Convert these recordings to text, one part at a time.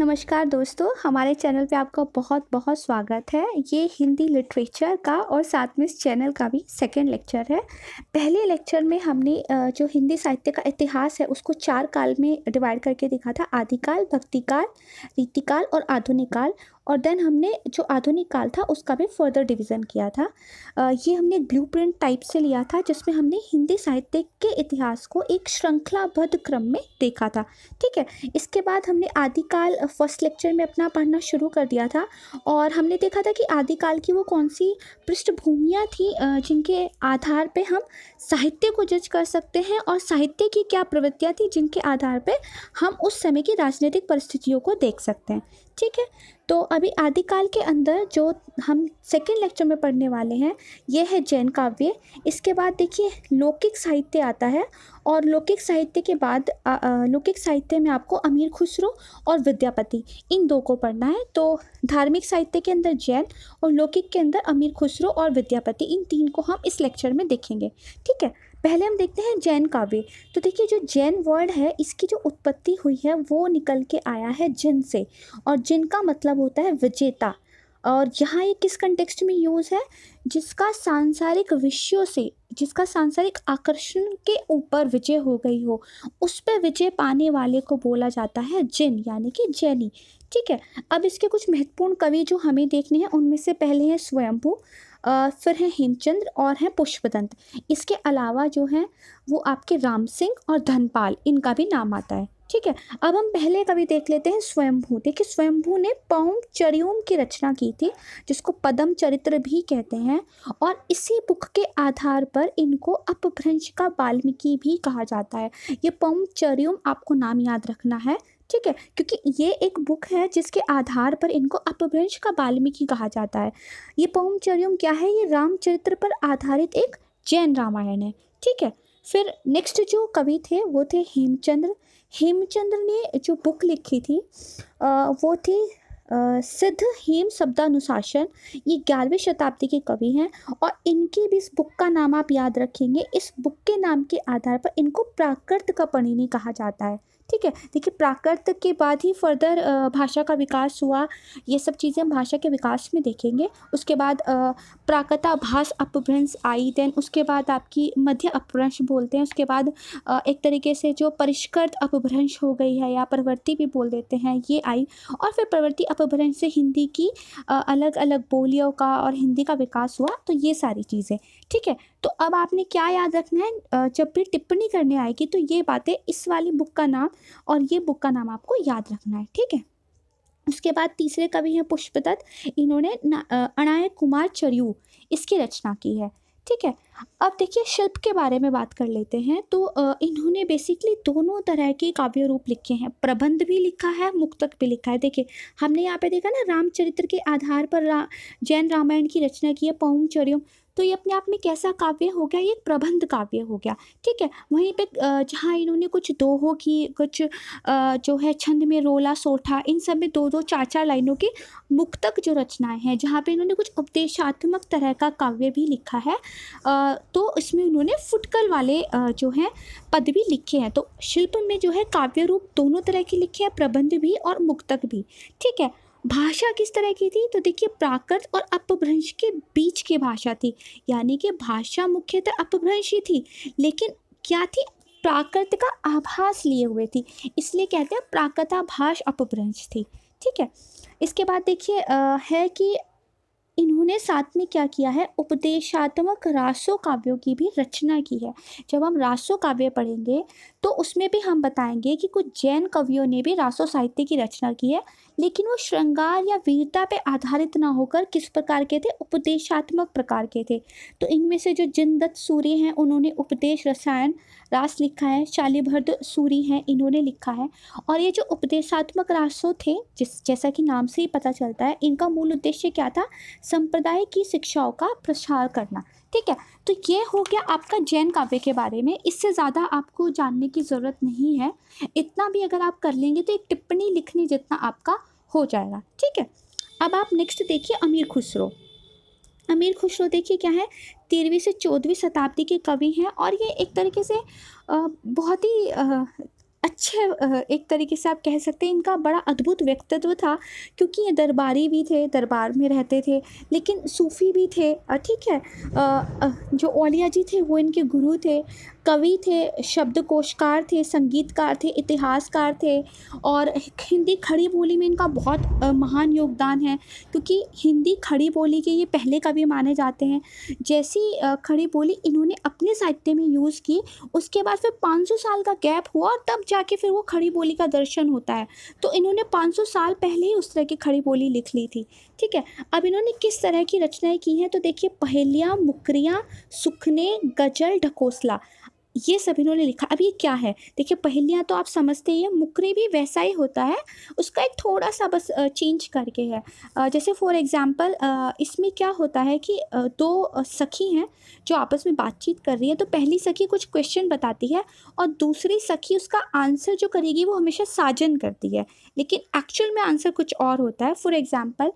नमस्कार दोस्तों हमारे चैनल पे आपका बहुत बहुत स्वागत है ये हिंदी लिटरेचर का और साथ में इस चैनल का भी सेकंड लेक्चर है पहले लेक्चर में हमने जो हिंदी साहित्य का इतिहास है उसको चार काल में डिवाइड करके देखा था आदिकाल भक्तिकाल रीतिकाल और आधुनिक काल और देन हमने जो आधुनिक काल था उसका भी फर्दर डिवीज़न किया था ये हमने ब्लू प्रिंट टाइप से लिया था जिसमें हमने हिंदी साहित्य के इतिहास को एक श्रृंखलाबद्ध क्रम में देखा था ठीक है इसके बाद हमने आदिकाल फर्स्ट लेक्चर में अपना पढ़ना शुरू कर दिया था और हमने देखा था कि आदिकाल की वो कौन सी पृष्ठभूमियाँ थी जिनके आधार पर हम साहित्य को जज कर सकते हैं और साहित्य की क्या प्रवृत्तियाँ थी जिनके आधार पर हम उस समय की राजनीतिक परिस्थितियों को देख सकते हैं ठीक है तो अभी आदिकाल के अंदर जो हम सेकेंड लेक्चर में पढ़ने वाले हैं ये है जैन काव्य इसके बाद देखिए लौकिक साहित्य आता है और लौकिक साहित्य के बाद लौकिक साहित्य में आपको अमीर खुसरो और विद्यापति इन दो को पढ़ना है तो धार्मिक साहित्य के अंदर जैन और लौकिक के अंदर अमीर खुसरो और विद्यापति इन तीन को हम इस लेक्चर में देखेंगे ठीक है पहले हम देखते हैं जैन काव्य तो देखिए जो जैन वर्ड है इसकी जो उत्पत्ति हुई है वो निकल के आया है जिन से और जिन का मतलब होता है विजेता और यहाँ ये किस कंटेक्स्ट में यूज़ है जिसका सांसारिक विषयों से जिसका सांसारिक आकर्षण के ऊपर विजय हो गई हो उस पर विजय पाने वाले को बोला जाता है जिन यानी कि जैनी ठीक है अब इसके कुछ महत्वपूर्ण कवि जो हमें देखने हैं उनमें से पहले हैं स्वयंभू फिर हैं हेमचंद्र और हैं पुष्पदंत इसके अलावा जो हैं वो आपके राम सिंह और धनपाल इनका भी नाम आता है ठीक है अब हम पहले कभी देख लेते हैं स्वयंभू देखिए स्वयंभू ने पौम चरियोम की रचना की थी जिसको पदम चरित्र भी कहते हैं और इसी बुक के आधार पर इनको अपभ्रंश का वाल्मीकि भी कहा जाता है ये पौम चरियोम आपको नाम याद रखना है ठीक है क्योंकि ये एक बुक है जिसके आधार पर इनको अपभ्रंश का वाल्मीकि कहा जाता है ये पौमचर्यम क्या है ये रामचरित्र पर आधारित एक जैन रामायण है ठीक है फिर नेक्स्ट जो कवि थे वो थे हेमचंद्र हेमचंद्र ने जो बुक लिखी थी वो थी सिद्ध हेम शब्दानुशासन ये ग्यारहवीं शताब्दी के कवि हैं और इनकी भी इस बुक का नाम आप याद रखेंगे इस बुक के नाम के आधार पर इनको प्राकृत का पणिनी कहा जाता है ठीक है देखिए प्राकृत के बाद ही फर्दर भाषा का विकास हुआ ये सब चीज़ें हम भाषा के विकास में देखेंगे उसके बाद भाष अपभ्रंश आई देन उसके बाद आपकी मध्य अपभ्रंश बोलते हैं उसके बाद एक तरीके से जो परिष्कृत अपभ्रंश हो गई है या प्रवृत्ति भी बोल देते हैं ये आई और फिर प्रवृत्ति अप अपभ्रंश से हिंदी की अलग अलग बोलियों का और हिंदी का विकास हुआ तो ये सारी चीज़ें ठीक है तो अब आपने क्या याद रखना है जब भी टिप्पणी करने आएगी तो ये बातें इस वाली बुक का नाम और ये बुक का नाम आपको याद रखना है ठीक है उसके बाद तीसरे कवि हैं पुष्पदत्त इन्होंने अनायक कुमार चरयू इसकी रचना की है ठीक है अब देखिए शिल्प के बारे में बात कर लेते हैं तो इन्होंने बेसिकली दोनों तरह के काव्य रूप लिखे हैं प्रबंध भी लिखा है मुक्तक भी लिखा है देखिए हमने यहाँ पे देखा ना रामचरित्र के आधार पर रा, जैन रामायण की रचना की है पौमचर्यम तो ये अपने आप में कैसा काव्य हो गया ये प्रबंध काव्य हो गया ठीक है वहीं पे जहाँ इन्होंने कुछ दोहों की कुछ जो है छंद में रोला सोठा इन सब में दो दो चार चार लाइनों की मुक्तक जो रचनाएं हैं जहाँ पे इन्होंने कुछ उपदेशात्मक तरह का काव्य भी लिखा है तो इसमें उन्होंने फुटकल वाले जो हैं पद भी लिखे हैं तो शिल्प में जो है काव्य रूप दोनों तरह के लिखे हैं प्रबंध भी और मुक्तक भी ठीक है भाषा किस तरह की थी तो देखिए प्राकृत और अपभ्रंश के बीच की भाषा थी यानी कि भाषा मुख्यतः अपभ्रंश ही थी लेकिन क्या थी प्राकृत का आभास लिए हुए थी इसलिए कहते हैं प्राकृताभाष अपभ्रंश थी ठीक है इसके बाद देखिए है कि इन्होंने साथ में क्या किया है उपदेशात्मक रासो काव्यों की भी रचना की है जब हम रासो काव्य पढ़ेंगे तो उसमें भी हम बताएंगे कि कुछ जैन कवियों ने भी रासो साहित्य की रचना की है लेकिन वो श्रृंगार या वीरता पे आधारित ना होकर किस प्रकार के थे उपदेशात्मक प्रकार के थे तो इनमें से जो दत्त सूर्य हैं उन्होंने उपदेश रसायन रास लिखा है शालीभद्र सूरी हैं इन्होंने लिखा है और ये जो उपदेशात्मक रासो थे जिस जैसा कि नाम से ही पता चलता है इनका मूल उद्देश्य क्या था संप्रदाय की शिक्षाओं का प्रसार करना ठीक है तो ये हो गया आपका जैन काव्य के बारे में इससे ज़्यादा आपको जानने की ज़रूरत नहीं है इतना भी अगर आप कर लेंगे तो एक टिप्पणी लिखने जितना आपका हो जाएगा ठीक है अब आप नेक्स्ट देखिए अमीर खुसरो अमीर खुसरो देखिए क्या है तेरहवीं से चौदहवीं शताब्दी के कवि हैं और ये एक तरीके से बहुत ही अच्छे एक तरीके से आप कह सकते हैं इनका बड़ा अद्भुत व्यक्तित्व था क्योंकि ये दरबारी भी थे दरबार में रहते थे लेकिन सूफ़ी भी थे ठीक है जो ओलिया जी थे वो इनके गुरु थे कवि थे शब्दकोशकार थे संगीतकार थे इतिहासकार थे और हिंदी खड़ी बोली में इनका बहुत महान योगदान है क्योंकि हिंदी खड़ी बोली के ये पहले कवि माने जाते हैं जैसी खड़ी बोली इन्होंने अपने साहित्य में यूज़ की उसके बाद फिर 500 साल का गैप हुआ और तब जाके फिर वो खड़ी बोली का दर्शन होता है तो इन्होंने पाँच साल पहले ही उस तरह की खड़ी बोली लिख ली थी ठीक है अब इन्होंने किस तरह की रचनाएँ की हैं तो देखिए पहेलियाँ मुकरियाँ सुखने गजल ढकोसला ये सब इन्होंने लिखा अब ये क्या है देखिए पहलियाँ तो आप समझते ही हैं मुकरे भी वैसा ही होता है उसका एक थोड़ा सा बस चेंज करके है जैसे फॉर एग्ज़ाम्पल इसमें क्या होता है कि दो सखी हैं जो आपस में बातचीत कर रही है तो पहली सखी कुछ क्वेश्चन बताती है और दूसरी सखी उसका आंसर जो करेगी वो हमेशा साजन करती है लेकिन एक्चुअल में आंसर कुछ और होता है फॉर एग्ज़ाम्पल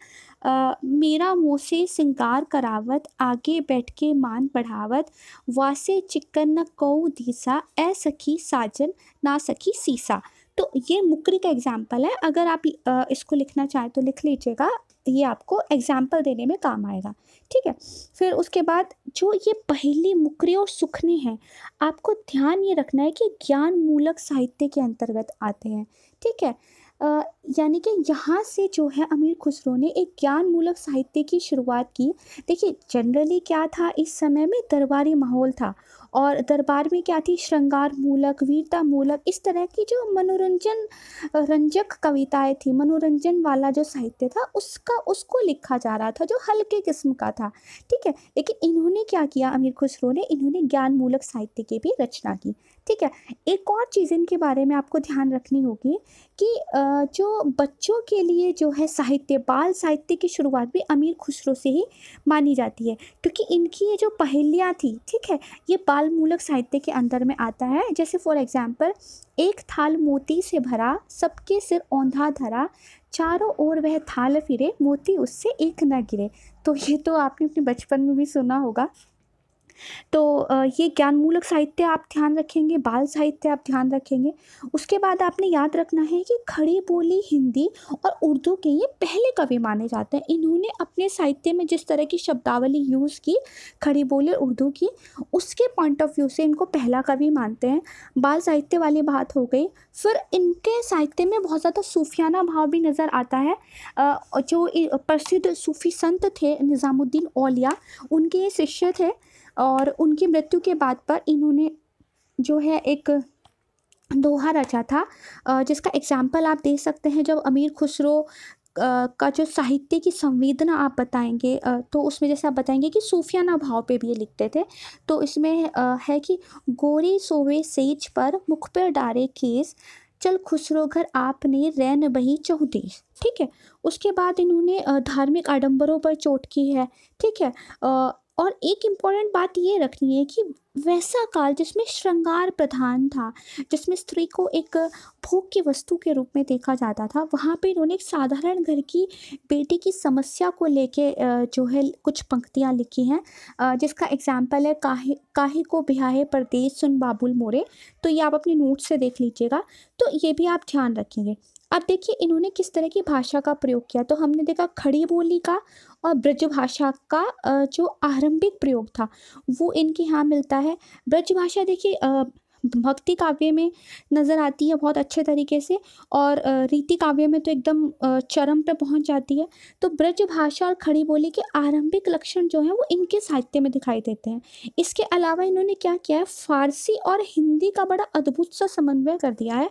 मेरा मुँह से सिंगार करावत आगे बैठ के मान बढ़ावत वासे चिकन न कौ दीसा ए सखी साजन ना सखी सीसा तो ये मुकरी का एग्जाम्पल है अगर आप इसको लिखना चाहें तो लिख लीजिएगा ये आपको एग्जाम्पल देने में काम आएगा ठीक है फिर उसके बाद जो ये पहली मुकरी और सुखने हैं आपको ध्यान ये रखना है कि ज्ञान मूलक साहित्य के अंतर्गत आते हैं ठीक है यानी कि यहाँ से जो है अमीर खुसरो ने एक ज्ञान मूलक साहित्य की शुरुआत की देखिए जनरली क्या था इस समय में दरबारी माहौल था और दरबार में क्या थी श्रृंगार मूलक वीरता मूलक इस तरह की जो मनोरंजन रंजक कविताएं थी मनोरंजन वाला जो साहित्य था उसका उसको लिखा जा रहा था जो हल्के किस्म का था ठीक है लेकिन इन्होंने क्या किया अमीर खुसरो ने इन्होंने ज्ञान मूलक साहित्य की भी रचना की ठीक है एक और चीज़ इनके बारे में आपको ध्यान रखनी होगी कि जो बच्चों के लिए जो है साहित्य बाल साहित्य की शुरुआत भी अमीर खुसरो से ही मानी जाती है क्योंकि इनकी ये जो पहेलियाँ थी ठीक है ये बाल थाल मूलक साहित्य के अंदर में आता है जैसे फॉर एग्जाम्पल एक थाल मोती से भरा सबके सिर औंधा धरा चारों ओर वह थाल फिरे मोती उससे एक न गिरे तो ये तो आपने अपने बचपन में भी सुना होगा तो ये ज्ञानमूलक साहित्य आप ध्यान रखेंगे बाल साहित्य आप ध्यान रखेंगे उसके बाद आपने याद रखना है कि खड़ी बोली हिंदी और उर्दू के ये पहले कवि माने जाते हैं इन्होंने अपने साहित्य में जिस तरह की शब्दावली यूज़ की खड़ी बोली और उर्दू की उसके पॉइंट ऑफ व्यू से इनको पहला कवि मानते हैं बाल साहित्य वाली बात हो गई फिर इनके साहित्य में बहुत ज़्यादा सूफियाना भाव भी नज़र आता है जो प्रसिद्ध सूफी संत थे निज़ामुद्दीन ओलिया उनके ये शिष्य थे और उनकी मृत्यु के बाद पर इन्होंने जो है एक दोहा रचा था जिसका एग्जाम्पल आप दे सकते हैं जब अमीर खुसरो का जो साहित्य की संवेदना आप बताएंगे तो उसमें जैसे आप बताएंगे कि सूफियाना भाव पे भी ये लिखते थे तो इसमें है कि गोरी सोवे सेज पर मुख पर डारे केस चल खुसरो घर आपने रैन बही चौदीस ठीक है उसके बाद इन्होंने धार्मिक आडंबरों पर चोट की है ठीक है और एक इम्पॉर्टेंट बात ये रखनी है कि वैसा काल जिसमें श्रृंगार प्रधान था जिसमें स्त्री को एक भोग की वस्तु के रूप में देखा जाता था वहाँ पे इन्होंने एक साधारण घर की बेटी की समस्या को लेके जो है कुछ पंक्तियाँ लिखी हैं जिसका एग्जाम्पल है काहे काहे को बिहाहे परदेश सुन बाबुल मोरे तो ये आप अपने नोट से देख लीजिएगा तो ये भी आप ध्यान रखेंगे अब देखिए इन्होंने किस तरह की भाषा का प्रयोग किया तो हमने देखा खड़ी बोली का और ब्रजभाषा का जो आरंभिक प्रयोग था वो इनके यहाँ मिलता है ब्रजभाषा देखिए भक्ति काव्य में नज़र आती है बहुत अच्छे तरीके से और रीति काव्य में तो एकदम चरम पर पहुंच जाती है तो ब्रज भाषा और खड़ी बोली के आरंभिक लक्षण जो हैं वो इनके साहित्य में दिखाई देते हैं इसके अलावा इन्होंने क्या किया है फारसी और हिंदी का बड़ा अद्भुत सा समन्वय कर दिया है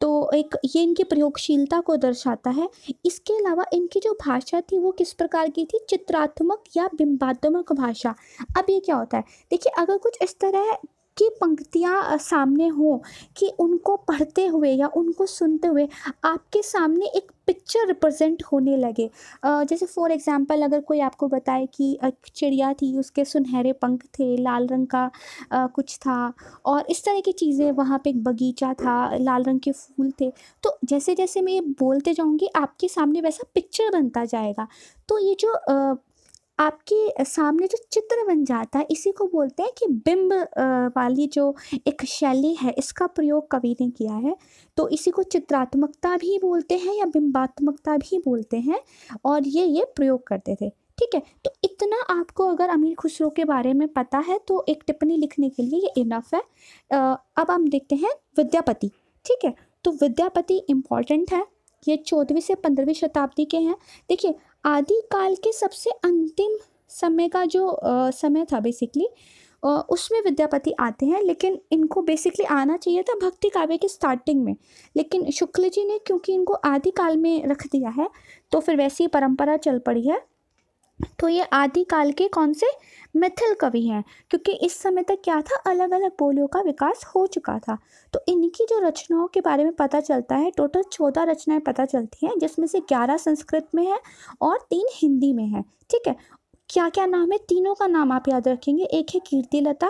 तो एक ये इनकी प्रयोगशीलता को दर्शाता है इसके अलावा इनकी जो भाषा थी वो किस प्रकार की थी चित्रात्मक या बिंबात्मक भाषा अब ये क्या होता है देखिए अगर कुछ इस तरह की पंक्तियाँ सामने हों कि उनको पढ़ते हुए या उनको सुनते हुए आपके सामने एक पिक्चर रिप्रेजेंट होने लगे जैसे फॉर एग्जांपल अगर कोई आपको बताए कि एक चिड़िया थी उसके सुनहरे पंख थे लाल रंग का कुछ था और इस तरह की चीज़ें वहाँ पे एक बगीचा था लाल रंग के फूल थे तो जैसे जैसे मैं ये बोलते जाऊँगी आपके सामने वैसा पिक्चर बनता जाएगा तो ये जो आपके सामने जो चित्र बन जाता है इसी को बोलते हैं कि बिंब वाली जो एक शैली है इसका प्रयोग कवि ने किया है तो इसी को चित्रात्मकता भी बोलते हैं या बिंबात्मकता भी बोलते हैं और ये ये प्रयोग करते थे ठीक है तो इतना आपको अगर अमीर खुसरो के बारे में पता है तो एक टिप्पणी लिखने के लिए ये इनफ है अब हम देखते हैं विद्यापति ठीक है तो विद्यापति इम्पॉर्टेंट है ये चौदहवीं से पंद्रहवीं शताब्दी के हैं देखिए आदिकाल के सबसे अंतिम समय का जो समय था बेसिकली उसमें विद्यापति आते हैं लेकिन इनको बेसिकली आना चाहिए था भक्ति काव्य के स्टार्टिंग में लेकिन शुक्ल जी ने क्योंकि इनको आदि काल में रख दिया है तो फिर वैसी परंपरा चल पड़ी है तो ये आदिकाल के कौन से मिथिल कवि हैं क्योंकि इस समय तक क्या था अलग अलग बोलियों का विकास हो चुका था तो इनकी जो रचनाओं के बारे में पता चलता है टोटल चौदह रचनाएं पता चलती हैं जिसमें से ग्यारह संस्कृत में है और तीन हिंदी में है ठीक है क्या क्या नाम है तीनों का नाम आप याद रखेंगे एक है कीर्तिलता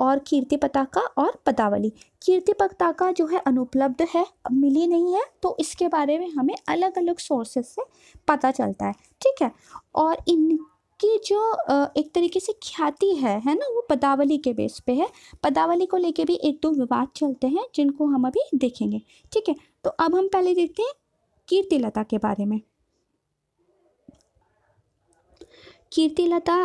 और कीर्ति पताका और पदावली कीर्ति पताका जो है अनुपलब्ध है अब मिली नहीं है तो इसके बारे में हमें अलग अलग सोर्सेस से पता चलता है ठीक है और इन जो एक तरीके से ख्याति है है ना वो पदावली के बेस पे है पदावली को लेके भी एक दो विवाद चलते हैं जिनको हम अभी देखेंगे ठीक है तो अब हम पहले देखते हैं कीर्तिलता के बारे में कीर्तिलता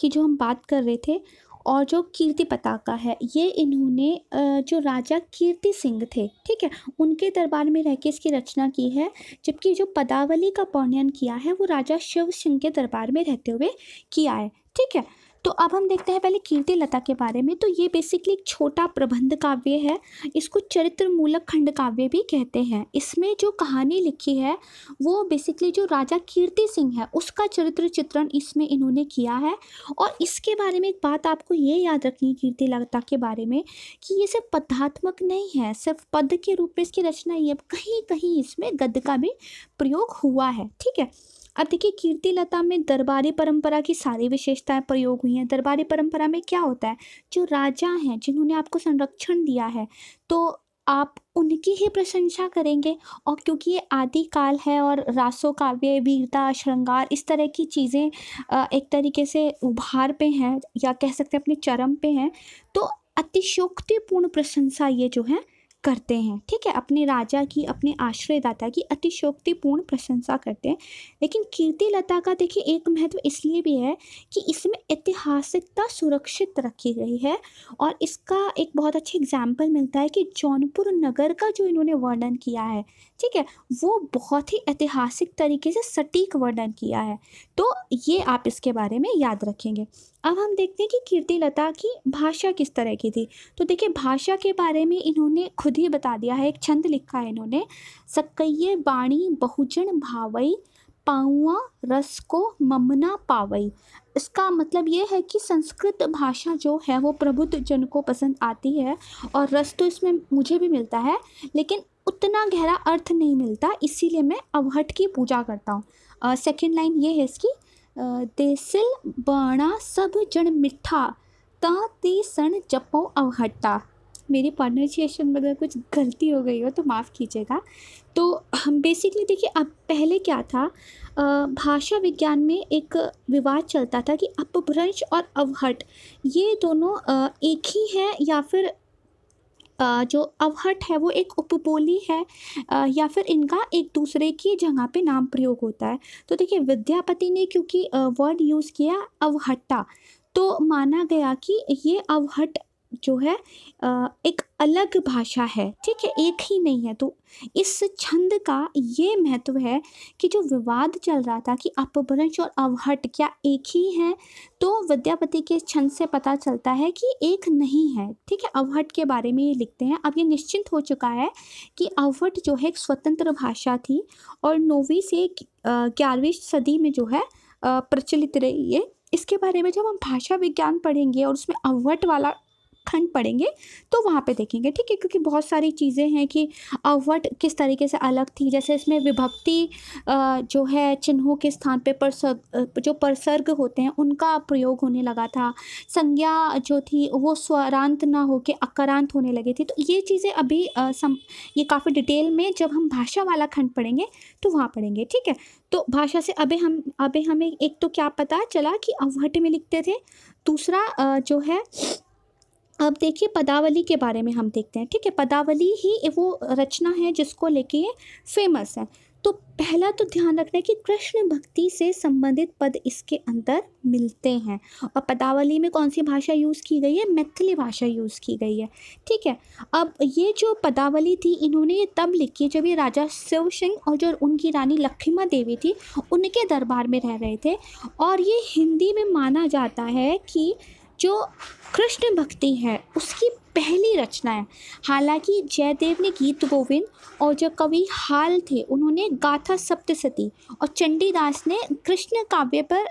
की जो हम बात कर रहे थे और जो कीर्ति पताका है ये इन्होंने जो राजा कीर्ति सिंह थे ठीक है उनके दरबार में रह के इसकी रचना की है जबकि जो पदावली का वर्णन किया है वो राजा शिव सिंह के दरबार में रहते हुए किया है ठीक है तो अब हम देखते हैं पहले कीर्ति लता के बारे में तो ये बेसिकली एक छोटा प्रबंध काव्य है इसको चरित्र मूलक खंड काव्य भी कहते हैं इसमें जो कहानी लिखी है वो बेसिकली जो राजा कीर्ति सिंह है उसका चरित्र चित्रण इसमें इन्होंने किया है और इसके बारे में एक बात आपको ये याद रखनी है कीर्ति लता के बारे में कि ये सिर्फ पदात्मक नहीं है सिर्फ पद के रूप में इसकी रचना ही है कहीं कहीं इसमें गद्य का भी प्रयोग हुआ है ठीक है अब देखिए कीर्ति लता में दरबारी परंपरा की सारी विशेषताएं प्रयोग हुई हैं दरबारी परंपरा में क्या होता है जो राजा हैं जिन्होंने आपको संरक्षण दिया है तो आप उनकी ही प्रशंसा करेंगे और क्योंकि ये आदिकाल है और रासो काव्य वीरता श्रृंगार इस तरह की चीज़ें एक तरीके से उभार पे हैं या कह सकते हैं अपने चरम पे हैं तो अतिशोक्तिपूर्ण प्रशंसा ये जो है करते हैं ठीक है अपने राजा की अपने आश्रयदाता की अतिशोक्तिपूर्ण प्रशंसा करते हैं लेकिन कीर्ति लता का देखिए एक महत्व इसलिए भी है कि इसमें ऐतिहासिकता सुरक्षित रखी गई है और इसका एक बहुत अच्छा एग्जाम्पल मिलता है कि जौनपुर नगर का जो इन्होंने वर्णन किया है ठीक है वो बहुत ही ऐतिहासिक तरीके से सटीक वर्णन किया है तो ये आप इसके बारे में याद रखेंगे अब हम देखते हैं कि कीर्ति लता की भाषा किस तरह की थी तो देखिए भाषा के बारे में इन्होंने खुद ही बता दिया है एक छंद लिखा है इन्होंने सक्कैये बाणी बहुजन भावई पाऊआ रस को ममना पावई इसका मतलब ये है कि संस्कृत भाषा जो है वो प्रबुद्ध जन को पसंद आती है और रस तो इसमें मुझे भी मिलता है लेकिन उतना गहरा अर्थ नहीं मिलता इसीलिए मैं अवहट की पूजा करता हूँ सेकेंड लाइन ये है इसकी देसिल बाणा सब जन मिठा ता ती सन जपो अवहट्टा मेरी प्रोनाउंसिएशन अगर कुछ गलती हो गई हो तो माफ़ कीजिएगा तो हम बेसिकली देखिए अब पहले क्या था भाषा विज्ञान में एक विवाद चलता था कि अपभ्रंश और अवहट ये दोनों एक ही हैं या फिर जो अवहट है वो एक उपबोली है या फिर इनका एक दूसरे की जगह पे नाम प्रयोग होता है तो देखिए विद्यापति ने क्योंकि वर्ड यूज़ किया अवहट्टा तो माना गया कि ये अवहट जो है एक अलग भाषा है ठीक है एक ही नहीं है तो इस छंद का ये महत्व है कि जो विवाद चल रहा था कि अपभ्रंश और अवहट क्या एक ही है तो विद्यापति के छंद से पता चलता है कि एक नहीं है ठीक है अवहट के बारे में ये लिखते हैं अब ये निश्चिंत हो चुका है कि अवहट जो है एक स्वतंत्र भाषा थी और नौवीं से ग्यारहवीं सदी में जो है प्रचलित रही है इसके बारे में जब हम भाषा विज्ञान पढ़ेंगे और उसमें अवहट वाला खंड पढ़ेंगे तो वहाँ पे देखेंगे ठीक है क्योंकि बहुत सारी चीज़ें हैं कि अवट किस तरीके से अलग थी जैसे इसमें विभक्ति जो है चिन्हों के स्थान पे परसर्ग जो परसर्ग होते हैं उनका प्रयोग होने लगा था संज्ञा जो थी वो स्वरांत ना होके अकारांत होने लगी थी तो ये चीज़ें अभी सम ये काफ़ी डिटेल में जब हम भाषा वाला खंड पढ़ेंगे तो वहाँ पढ़ेंगे ठीक है तो भाषा से अभी हम अभी हमें एक तो क्या पता चला कि अवहट में लिखते थे दूसरा जो है अब देखिए पदावली के बारे में हम देखते हैं ठीक है पदावली ही वो रचना है जिसको लेके फेमस है तो पहला तो ध्यान रखना है कि कृष्ण भक्ति से संबंधित पद इसके अंदर मिलते हैं और पदावली में कौन सी भाषा यूज़ की गई है मैथिली भाषा यूज़ की गई है ठीक है अब ये जो पदावली थी इन्होंने ये तब लिखी जब ये राजा शिव सिंह और जो उनकी रानी लक्ष्मा देवी थी उनके दरबार में रह रहे थे और ये हिंदी में माना जाता है कि जो कृष्ण भक्ति है उसकी पहली रचना है हालांकि जयदेव ने गीत गोविंद और जो कवि हाल थे उन्होंने गाथा सप्तसती और चंडीदास ने कृष्ण काव्य पर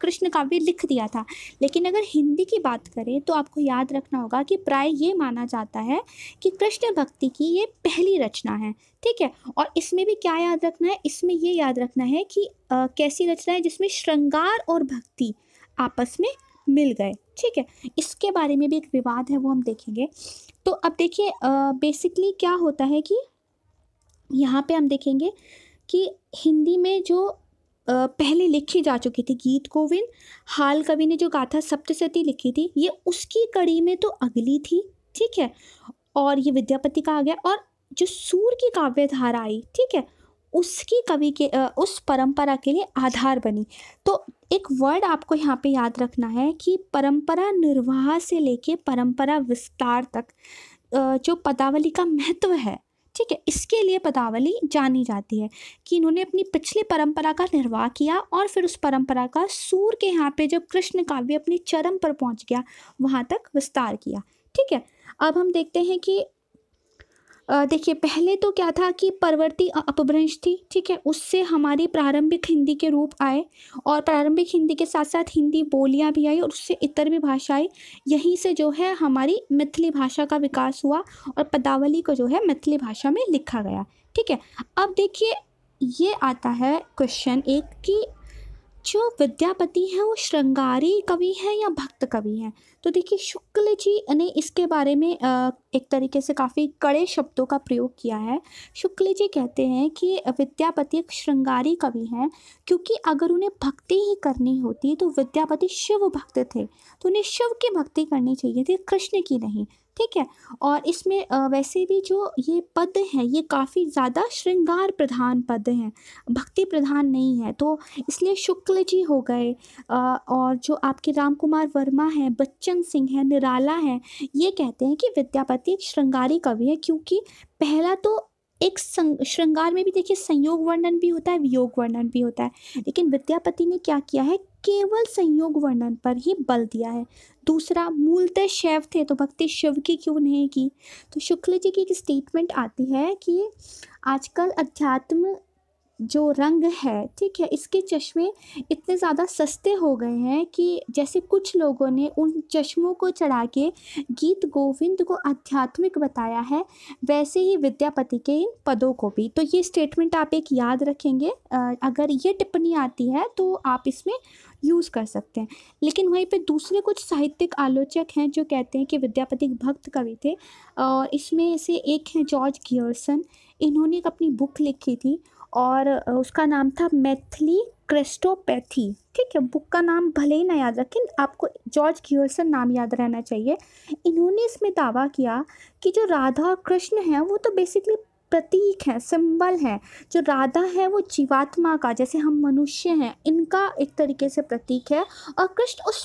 कृष्ण काव्य लिख दिया था लेकिन अगर हिंदी की बात करें तो आपको याद रखना होगा कि प्राय ये माना जाता है कि कृष्ण भक्ति की ये पहली रचना है ठीक है और इसमें भी क्या याद रखना है इसमें ये याद रखना है कि आ, कैसी रचना है जिसमें श्रृंगार और भक्ति आपस में मिल गए ठीक है इसके बारे में भी एक विवाद है वो हम देखेंगे तो अब देखिए बेसिकली क्या होता है कि यहाँ पे हम देखेंगे कि हिंदी में जो आ, पहले लिखी जा चुकी थी गीत गोविंद हाल कवि ने जो गाथा सप्तशती लिखी थी ये उसकी कड़ी में तो अगली थी ठीक है और ये विद्यापति का आ गया और जो सूर की काव्य धारा आई ठीक है उसकी कवि के उस परंपरा के लिए आधार बनी तो एक वर्ड आपको यहाँ पे याद रखना है कि परंपरा निर्वाह से लेके परंपरा विस्तार तक जो पदावली का महत्व है ठीक है इसके लिए पदावली जानी जाती है कि इन्होंने अपनी पिछली परंपरा का निर्वाह किया और फिर उस परंपरा का सूर के यहाँ पे जब कृष्ण काव्य अपने चरम पर पहुँच गया वहाँ तक विस्तार किया ठीक है अब हम देखते हैं कि देखिए पहले तो क्या था कि परवर्ती अपभ्रंश थी ठीक है उससे हमारी प्रारंभिक हिंदी के रूप आए और प्रारंभिक हिंदी के साथ साथ हिंदी बोलियां भी आई और उससे इतर भी भाषाएं यहीं से जो है हमारी मैथिली भाषा का विकास हुआ और पदावली को जो है मैथिली भाषा में लिखा गया ठीक है अब देखिए ये आता है क्वेश्चन एक कि जो विद्यापति हैं वो श्रृंगारी कवि हैं या भक्त कवि हैं तो देखिए शुक्ल जी ने इसके बारे में एक तरीके से काफ़ी कड़े शब्दों का प्रयोग किया है शुक्ल जी कहते हैं कि विद्यापति एक श्रृंगारी कवि हैं क्योंकि अगर उन्हें भक्ति ही करनी होती तो विद्यापति शिव भक्त थे तो उन्हें शिव की भक्ति करनी चाहिए थी कृष्ण की नहीं ठीक है और इसमें वैसे भी जो ये पद हैं ये काफ़ी ज़्यादा श्रृंगार प्रधान पद हैं भक्ति प्रधान नहीं है तो इसलिए शुक्ल जी हो गए और जो आपके राम कुमार वर्मा हैं बच्चन सिंह हैं निराला हैं ये कहते हैं कि विद्यापति एक श्रृंगारी कवि है क्योंकि पहला तो एक श्रृंगार में भी देखिए संयोग वर्णन भी होता है वियोग वर्णन भी होता है लेकिन विद्यापति ने क्या किया है केवल संयोग वर्णन पर ही बल दिया है दूसरा मूलतः शैव थे तो भक्ति शिव की क्यों नहीं की तो शुक्ल जी की एक स्टेटमेंट आती है कि आजकल अध्यात्म जो रंग है ठीक है इसके चश्मे इतने ज़्यादा सस्ते हो गए हैं कि जैसे कुछ लोगों ने उन चश्मों को चढ़ा के गीत गोविंद को आध्यात्मिक बताया है वैसे ही विद्यापति के इन पदों को भी तो ये स्टेटमेंट आप एक याद रखेंगे अगर ये टिप्पणी आती है तो आप इसमें यूज़ कर सकते हैं लेकिन वहीं पे दूसरे कुछ साहित्यिक आलोचक हैं जो कहते हैं कि विद्यापति भक्त कवि थे और इसमें से एक हैं जॉर्ज गियर्सन इन्होंने एक अपनी बुक लिखी थी और उसका नाम था मैथिली क्रेस्टोपैथी ठीक है बुक का नाम भले ही ना याद रखें आपको जॉर्ज गियर्सन नाम याद रहना चाहिए इन्होंने इसमें दावा किया कि जो राधा और कृष्ण हैं वो तो बेसिकली प्रतीक हैं सिंबल हैं जो राधा है वो जीवात्मा का जैसे हम मनुष्य हैं इनका एक तरीके से प्रतीक है और कृष्ण उस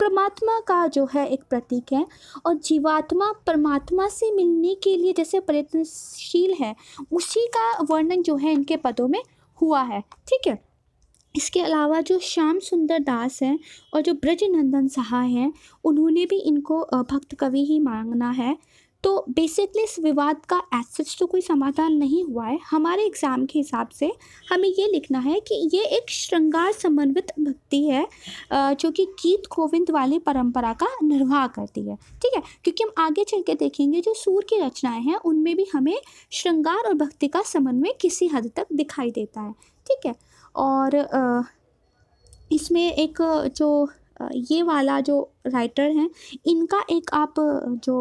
परमात्मा का जो है एक प्रतीक है और जीवात्मा परमात्मा से मिलने के लिए जैसे प्रयत्नशील है उसी का वर्णन जो है इनके पदों में हुआ है ठीक है इसके अलावा जो श्याम सुंदर दास हैं और जो ब्रजनंदन सहा हैं उन्होंने भी इनको भक्त कवि ही मांगना है तो बेसिकली इस विवाद का एज सच तो कोई समाधान नहीं हुआ है हमारे एग्ज़ाम के हिसाब से हमें ये लिखना है कि ये एक श्रृंगार समन्वित भक्ति है जो कि गीत गोविंद वाली परंपरा का निर्वाह करती है ठीक है क्योंकि हम आगे चल के देखेंगे जो सूर की रचनाएं हैं उनमें भी हमें श्रृंगार और भक्ति का समन्वय किसी हद तक दिखाई देता है ठीक है और इसमें एक जो ये वाला जो राइटर हैं इनका एक आप जो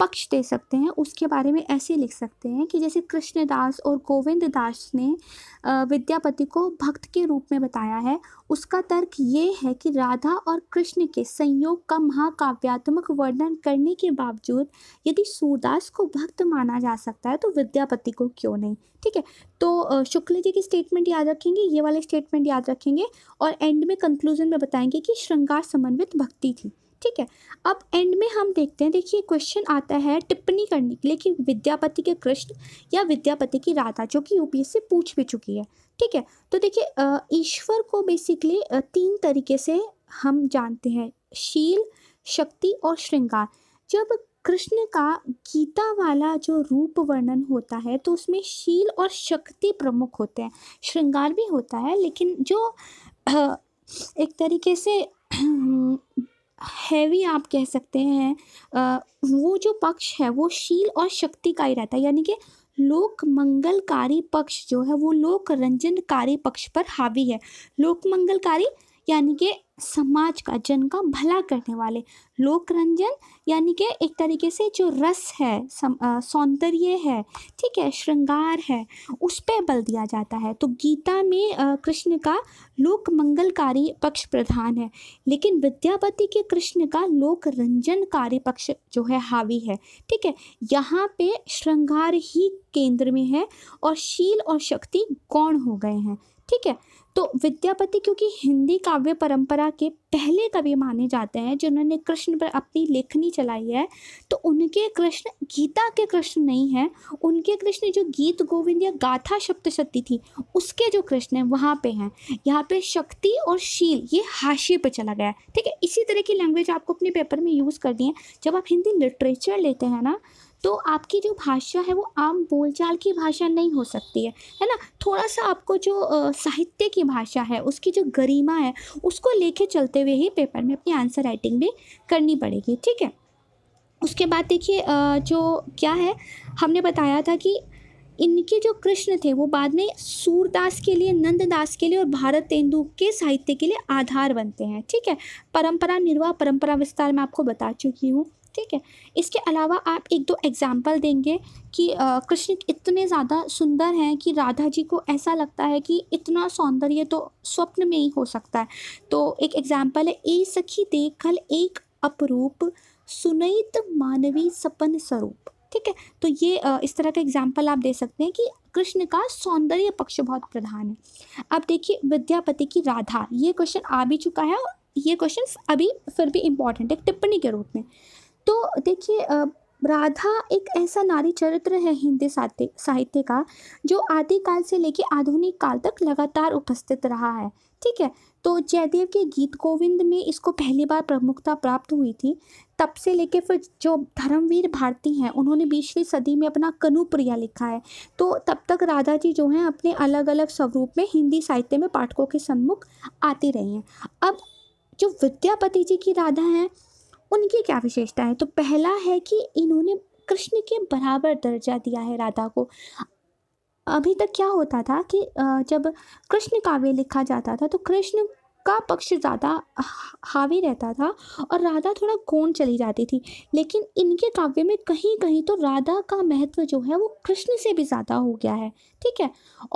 पक्ष दे सकते हैं उसके बारे में ऐसे लिख सकते हैं कि जैसे कृष्णदास और गोविंद दास ने विद्यापति को भक्त के रूप में बताया है उसका तर्क ये है कि राधा और कृष्ण के संयोग का महाकाव्यात्मक वर्णन करने के बावजूद यदि सूरदास को भक्त माना जा सकता है तो विद्यापति को क्यों नहीं ठीक है तो शुक्ल जी की स्टेटमेंट याद रखेंगे ये वाले स्टेटमेंट याद रखेंगे और एंड में कंक्लूजन में बताएंगे कि श्रृंगार समन्वित भक्ति थी ठीक है अब एंड में हम देखते हैं देखिए क्वेश्चन आता है टिप्पणी करने के लिए कि विद्यापति के कृष्ण या विद्यापति की राधा जो कि यूपीएससी से पूछ भी चुकी है ठीक है तो देखिए ईश्वर को बेसिकली तीन तरीके से हम जानते हैं शील शक्ति और श्रृंगार जब कृष्ण का गीता वाला जो रूप वर्णन होता है तो उसमें शील और शक्ति प्रमुख होते हैं श्रृंगार भी होता है लेकिन जो एक तरीके से हैवी आप कह सकते हैं वो जो पक्ष है वो शील और शक्ति का ही रहता है यानी कि लोक मंगलकारी पक्ष जो है वो लोक रंजनकारी पक्ष पर हावी है लोक मंगलकारी यानी कि समाज का जन का भला करने वाले लोक रंजन यानी कि एक तरीके से जो रस है सौंदर्य है ठीक है श्रृंगार है उस पर बल दिया जाता है तो गीता में कृष्ण का लोक मंगलकारी पक्ष प्रधान है लेकिन विद्यापति के कृष्ण का लोक रंजनकारी पक्ष जो है हावी है ठीक है यहाँ पे श्रृंगार ही केंद्र में है और शील और शक्ति गौण हो गए हैं ठीक है तो विद्यापति क्योंकि हिंदी काव्य परंपरा के पहले कवि माने जाते हैं जिन्होंने कृष्ण पर अपनी लेखनी चलाई है तो उनके कृष्ण गीता के कृष्ण नहीं हैं उनके कृष्ण जो गीत गोविंद या गाथा शब्द शक्ति थी उसके जो कृष्ण हैं वहाँ पे हैं यहाँ पे शक्ति और शील ये हाशिए पर चला गया है ठीक है इसी तरह की लैंग्वेज आपको अपने पेपर में यूज़ दी है जब आप हिंदी लिटरेचर लेते हैं ना तो आपकी जो भाषा है वो आम बोलचाल की भाषा नहीं हो सकती है है ना थोड़ा सा आपको जो साहित्य की भाषा है उसकी जो गरिमा है उसको लेके चलते हुए ही पेपर में अपनी आंसर राइटिंग भी करनी पड़ेगी ठीक है उसके बाद देखिए जो क्या है हमने बताया था कि इनके जो कृष्ण थे वो बाद में सूरदास के लिए नंददास के लिए और भारत तेंदु के साहित्य के लिए आधार बनते हैं ठीक है परंपरा निर्वाह परंपरा विस्तार में आपको बता चुकी हूँ ठीक है इसके अलावा आप एक दो एग्ज़ाम्पल देंगे कि कृष्ण इतने ज़्यादा सुंदर हैं कि राधा जी को ऐसा लगता है कि इतना सौंदर्य तो स्वप्न में ही हो सकता है तो एक एग्ज़ाम्पल है ए सखी देख कल एक अपरूप सुनैत मानवी सपन स्वरूप ठीक है तो ये इस तरह का एग्जाम्पल आप दे सकते हैं कि कृष्ण का सौंदर्य पक्ष बहुत प्रधान है अब देखिए विद्यापति की राधा ये क्वेश्चन आ भी चुका है ये क्वेश्चन अभी फिर भी इम्पॉर्टेंट है टिप्पणी के रूप में तो देखिए राधा एक ऐसा नारी चरित्र है हिंदी साहित्य का जो आदिकाल से लेकर आधुनिक काल तक लगातार उपस्थित रहा है ठीक है तो जयदेव के गीत गोविंद में इसको पहली बार प्रमुखता प्राप्त हुई थी तब से लेके फिर जो धर्मवीर भारती हैं उन्होंने बीसवीं सदी में अपना कनुप्रिया लिखा है तो तब तक राधा जी जो हैं अपने अलग अलग स्वरूप में हिंदी साहित्य में पाठकों के सम्मुख आती रही हैं अब जो विद्यापति जी की राधा हैं उनकी क्या विशेषता है तो पहला है कि इन्होंने कृष्ण के बराबर दर्जा दिया है राधा को अभी तक क्या होता था कि जब कृष्ण काव्य लिखा जाता था तो कृष्ण का पक्ष ज़्यादा हावी रहता था और राधा थोड़ा कोण चली जाती थी लेकिन इनके काव्य में कहीं कहीं तो राधा का महत्व जो है वो कृष्ण से भी ज़्यादा हो गया है ठीक है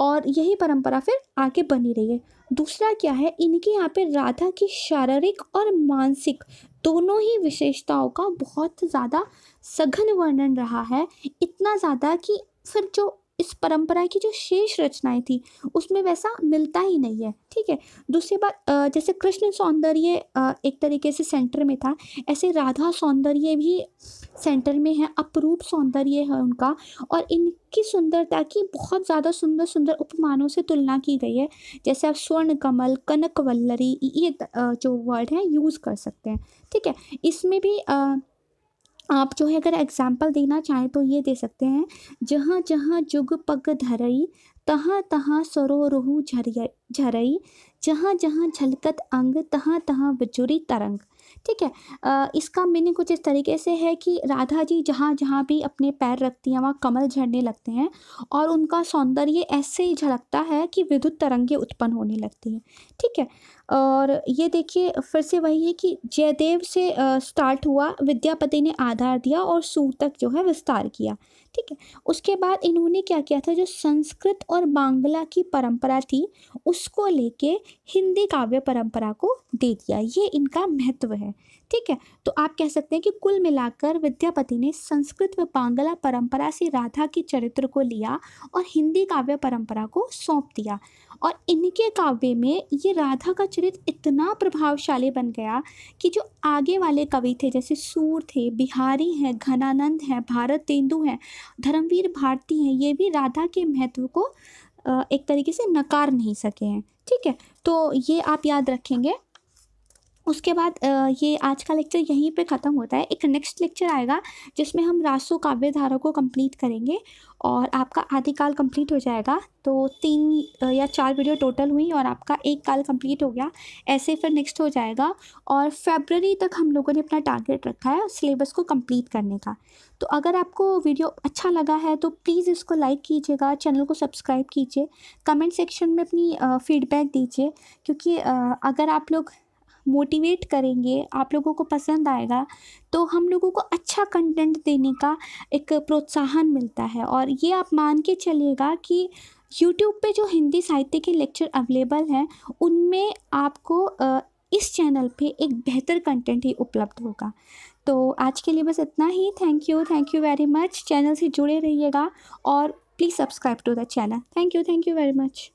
और यही परंपरा फिर आगे बनी रही है दूसरा क्या है इनके यहाँ पे राधा की शारीरिक और मानसिक दोनों ही विशेषताओं का बहुत ज़्यादा सघन वर्णन रहा है इतना ज़्यादा कि फिर जो इस परंपरा की जो शेष रचनाएं थी उसमें वैसा मिलता ही नहीं है ठीक है दूसरी बात जैसे कृष्ण सौंदर्य एक तरीके से सेंटर में था ऐसे राधा सौंदर्य भी सेंटर में है अपरूप सौंदर्य है उनका और इनकी सुंदरता की बहुत ज़्यादा सुंदर सुंदर उपमानों से तुलना की गई है जैसे आप स्वर्ण कमल कनक वल्लरी ये जो वर्ड हैं यूज़ कर सकते हैं ठीक है इसमें भी आ, आप जो है अगर एग्जाम्पल देना चाहें तो ये दे सकते हैं जहाँ जहाँ जुग पग धरई तहाँ तहाँ सरोरुह झरिया झरई जहाँ जहाँ झलकत अंग तहाँ तहाँ विजुरी तरंग ठीक है आ, इसका मीनिंग कुछ इस तरीके से है कि राधा जी जहाँ जहाँ भी अपने पैर रखती हैं वहाँ कमल झड़ने लगते हैं और उनका सौंदर्य ऐसे ही झलकता है कि विद्युत तरंगें उत्पन्न होने लगती हैं ठीक है और ये देखिए फिर से वही है कि जयदेव से स्टार्ट हुआ विद्यापति ने आधार दिया और सूर तक जो है विस्तार किया ठीक है उसके बाद इन्होंने क्या किया था जो संस्कृत और बांग्ला की परंपरा थी उसको लेके हिंदी काव्य परंपरा को दे दिया ये इनका महत्व है ठीक है तो आप कह सकते हैं कि कुल मिलाकर विद्यापति ने संस्कृत व बांग्ला परंपरा से राधा के चरित्र को लिया और हिंदी काव्य परंपरा को सौंप दिया और इनके काव्य में ये राधा का चरित्र इतना प्रभावशाली बन गया कि जो आगे वाले कवि थे जैसे सूर थे बिहारी हैं घनानंद हैं भारत तेंदु हैं धर्मवीर भारती हैं ये भी राधा के महत्व को एक तरीके से नकार नहीं सके हैं ठीक है तो ये आप याद रखेंगे उसके बाद ये आज का लेक्चर यहीं पे ख़त्म होता है एक नेक्स्ट लेक्चर आएगा जिसमें हम रासो काव्य धारा को कंप्लीट करेंगे और आपका आधी काल कंप्लीट हो जाएगा तो तीन या चार वीडियो टोटल हुई और आपका एक काल कंप्लीट हो गया ऐसे फिर नेक्स्ट हो जाएगा और फेबररी तक हम लोगों ने अपना टारगेट रखा है सिलेबस को कम्प्लीट करने का तो अगर आपको वीडियो अच्छा लगा है तो प्लीज़ इसको लाइक कीजिएगा चैनल को सब्सक्राइब कीजिए कमेंट सेक्शन में अपनी फीडबैक दीजिए क्योंकि अगर आप लोग मोटिवेट करेंगे आप लोगों को पसंद आएगा तो हम लोगों को अच्छा कंटेंट देने का एक प्रोत्साहन मिलता है और ये आप मान के चलिएगा कि यूट्यूब पे जो हिंदी साहित्य के लेक्चर अवेलेबल हैं उनमें आपको इस चैनल पे एक बेहतर कंटेंट ही उपलब्ध होगा तो आज के लिए बस इतना ही thank you thank you very much channel से जुड़े रहिएगा और please subscribe to the channel thank you thank you very much